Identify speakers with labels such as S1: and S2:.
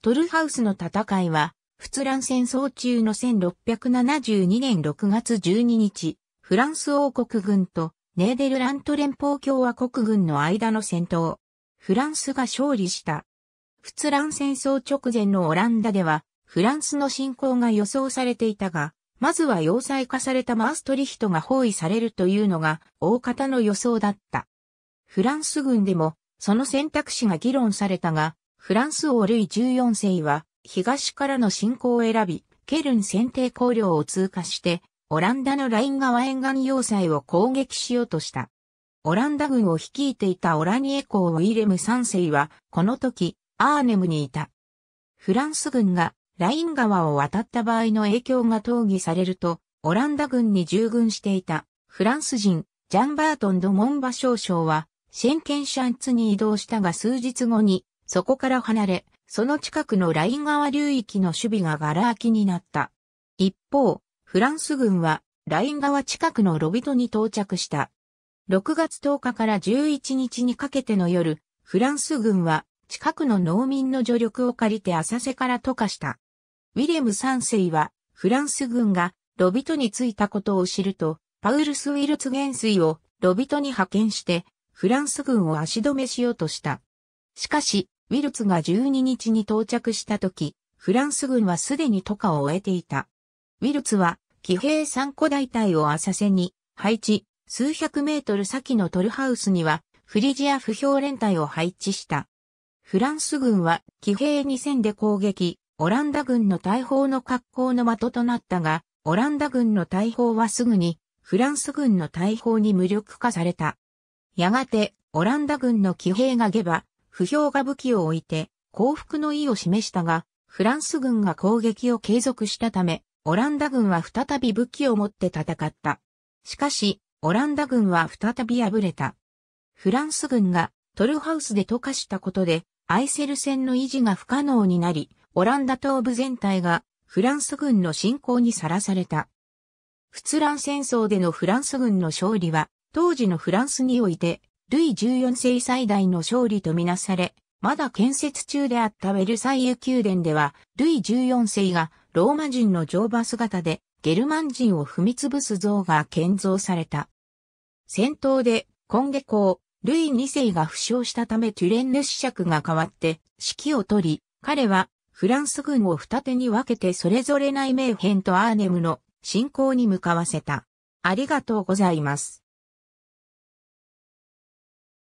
S1: トルハウスの戦いは、仏蘭戦争中の1672年6月12日、フランス王国軍とネーデルラント連邦共和国軍の間の戦闘。フランスが勝利した。仏蘭戦争直前のオランダでは、フランスの侵攻が予想されていたが、まずは要塞化されたマーストリヒトが包囲されるというのが大方の予想だった。フランス軍でもその選択肢が議論されたが、フランス王ルイ14世は、東からの侵攻を選び、ケルン選定綱領を通過して、オランダのライン川沿岸要塞を攻撃しようとした。オランダ軍を率いていたオラニエ公ウィレム3世は、この時、アーネムにいた。フランス軍がライン川を渡った場合の影響が討議されると、オランダ軍に従軍していたフランス人、ジャンバートン・ド・モンバ少将は、シェンケンシャンツに移動したが数日後にそこから離れ、その近くのライン川流域の守備がガラ空きになった。一方、フランス軍はライン川近くのロビトに到着した。6月10日から11日にかけての夜、フランス軍は近くの農民の助力を借りて浅瀬から渡過した。ウィレム3世はフランス軍がロビトに着いたことを知ると、パウルス・ウィルツ元帥をロビトに派遣して、フランス軍を足止めしようとした。しかし、ウィルツが12日に到着した時、フランス軍はすでに渡河を終えていた。ウィルツは、騎兵3個大隊を浅瀬に配置、数百メートル先のトルハウスには、フリジア不評連隊を配置した。フランス軍は騎兵2000で攻撃、オランダ軍の大砲の格好の的となったが、オランダ軍の大砲はすぐにフランス軍の大砲に無力化された。やがて、オランダ軍の騎兵が下馬、不評が武器を置いて、降伏の意を示したが、フランス軍が攻撃を継続したため、オランダ軍は再び武器を持って戦った。しかし、オランダ軍は再び敗れた。フランス軍がトルハウスで溶かしたことで、アイセル戦の維持が不可能になり、オランダ東部全体がフランス軍の侵攻にさらされた。仏乱戦争でのフランス軍の勝利は、当時のフランスにおいてルイ14世最大の勝利とみなされ、まだ建設中であったベルサイユ宮殿では、ルイ14世がローマ人の乗馬姿でゲルマン人を踏み潰す像が建造された。戦闘で、今下校、ルイ2世が負傷したためトゥレンヌ子爵が代わって指揮を取り、彼はフランス軍を二手に分けてそれぞれ内名編とアーネムの進行に向かわせた。ありがとうございます。